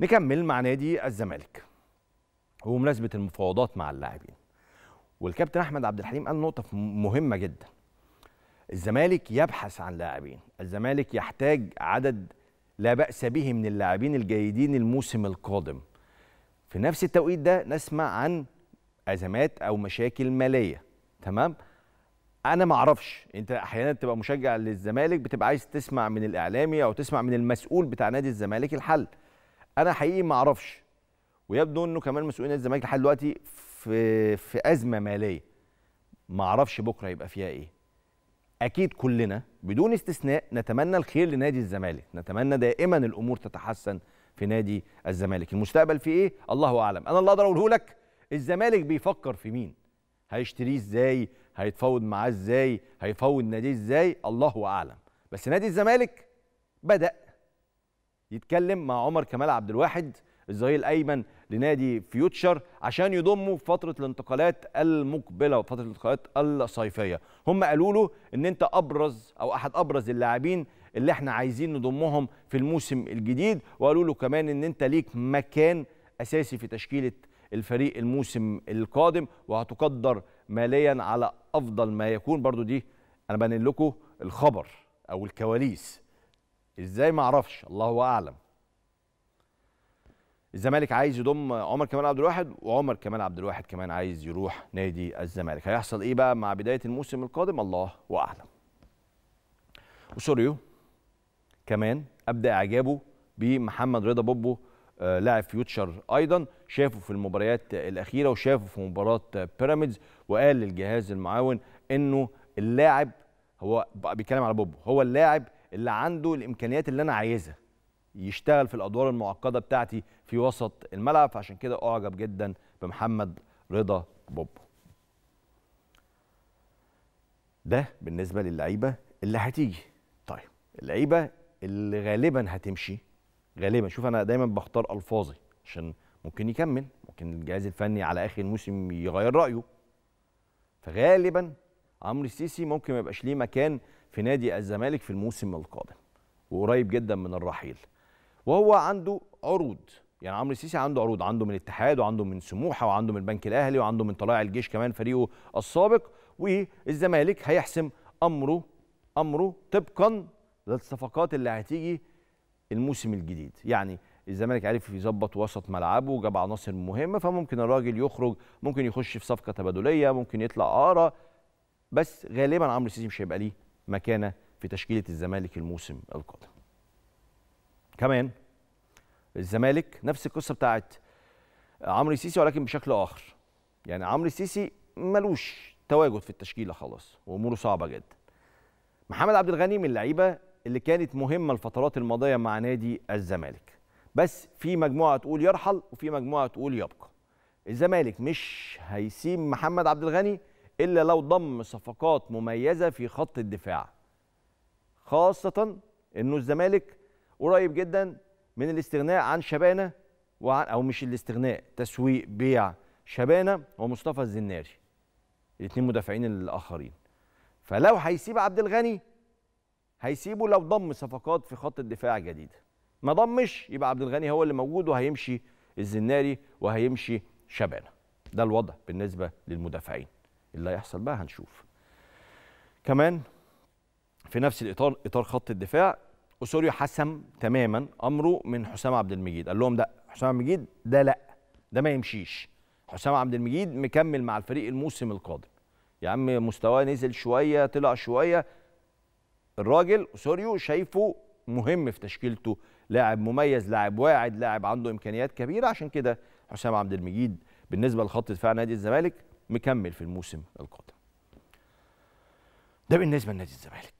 نكمل مع نادي الزمالك ومناسبه المفاوضات مع اللاعبين والكابتن احمد عبد الحليم قال نقطه مهمه جدا الزمالك يبحث عن لاعبين الزمالك يحتاج عدد لا باس به من اللاعبين الجيدين الموسم القادم في نفس التوقيت ده نسمع عن ازمات او مشاكل ماليه تمام انا ما اعرفش انت احيانا تبقى مشجع للزمالك بتبقى عايز تسمع من الاعلامي او تسمع من المسؤول بتاع نادي الزمالك الحل انا حقيقي ما اعرفش ويبدو انه كمان مسؤولين نادي الزمالك لحد دلوقتي في في ازمه ماليه ما اعرفش بكره هيبقى فيها ايه اكيد كلنا بدون استثناء نتمنى الخير لنادي الزمالك نتمنى دائما الامور تتحسن في نادي الزمالك المستقبل فيه ايه الله اعلم انا اللي اقدر اقوله لك الزمالك بيفكر في مين هيشتريه ازاي هيتفاوض معاه ازاي هيفاوض ناديه ازاي الله اعلم بس نادي الزمالك بدا يتكلم مع عمر كمال عبد الواحد الظهير الايمن لنادي فيوتشر عشان يضمه في فتره الانتقالات المقبله وفتره الانتقالات الصيفيه هم قالوا له ان انت ابرز او احد ابرز اللاعبين اللي احنا عايزين نضمهم في الموسم الجديد وقالوا له كمان ان انت ليك مكان اساسي في تشكيله الفريق الموسم القادم وهتقدر ماليا على افضل ما يكون برضو دي انا بنقل لكم الخبر او الكواليس ازاي ما اعرفش الله اعلم الزمالك عايز يضم عمر كمال عبد الواحد وعمر كمال عبد الواحد كمان عايز يروح نادي الزمالك هيحصل ايه بقى مع بدايه الموسم القادم الله اعلم وسوريو كمان ابدا اعجابه بمحمد رضا بوبو آه، لاعب فيوتشر ايضا شافه في المباريات الاخيره وشافه في مباراه بيراميدز وقال للجهاز المعاون انه اللاعب هو بيتكلم على بوبو هو اللاعب اللي عنده الامكانيات اللي انا عايزها يشتغل في الادوار المعقده بتاعتي في وسط الملعب فعشان كده اعجب جدا بمحمد رضا بوبو ده بالنسبه للعيبه اللي هتيجي طيب اللعيبه اللي غالبا هتمشي غالبا شوف انا دايما بختار الفاظي عشان ممكن يكمل ممكن الجهاز الفني على اخر الموسم يغير رايه فغالبا عمرو السيسي ممكن ما يبقاش ليه مكان في نادي الزمالك في الموسم القادم وقريب جدا من الرحيل وهو عنده عروض يعني عمرو السيسي عنده عروض عنده من الاتحاد وعنده من سموحه وعنده من البنك الاهلي وعنده من طلائع الجيش كمان فريقه السابق والزمالك هيحسم امره امره طبقا للصفقات اللي هتيجي الموسم الجديد يعني الزمالك عرف يظبط وسط ملعبه جاب عناصر مهمه فممكن الراجل يخرج ممكن يخش في صفقه تبادليه ممكن يطلع اقرا بس غالبا عمرو السيسي مش هيبقى ليه مكانه في تشكيله الزمالك الموسم القادم. كمان الزمالك نفس القصه بتاعت عمرو السيسي ولكن بشكل اخر. يعني عمرو السيسي ملوش تواجد في التشكيله خلاص واموره صعبه جدا. محمد عبد الغني من اللعيبه اللي كانت مهمه الفترات الماضيه مع نادي الزمالك. بس في مجموعه تقول يرحل وفي مجموعه تقول يبقى. الزمالك مش هيسيب محمد عبد الغني إلا لو ضم صفقات مميزة في خط الدفاع خاصة أنه الزمالك قريب جدا من الاستغناء عن شبانة وعن أو مش الاستغناء تسويق بيع شبانة ومصطفى الزناري الاثنين مدافعين الآخرين فلو هيسيب عبد الغني هيسيبه لو ضم صفقات في خط الدفاع جديده ما ضمش يبقى عبد الغني هو اللي موجود وهيمشي الزناري وهيمشي شبانه ده الوضع بالنسبه للمدافعين اللي هيحصل بقى هنشوف كمان في نفس الاطار اطار خط الدفاع اسوريو حسم تماما امره من حسام عبد المجيد قال لهم لا حسام عبد المجيد ده لا ده ما يمشيش حسام عبد المجيد مكمل مع الفريق الموسم القادم يا عم مستواه نزل شويه طلع شويه الراجل اسوريو شايفه مهم في تشكيلته لاعب مميز لاعب واعد لاعب عنده امكانيات كبيره عشان كده حسام عبد المجيد بالنسبه لخط دفاع نادي الزمالك مكمل في الموسم القادم ده بالنسبه لنادي الزمالك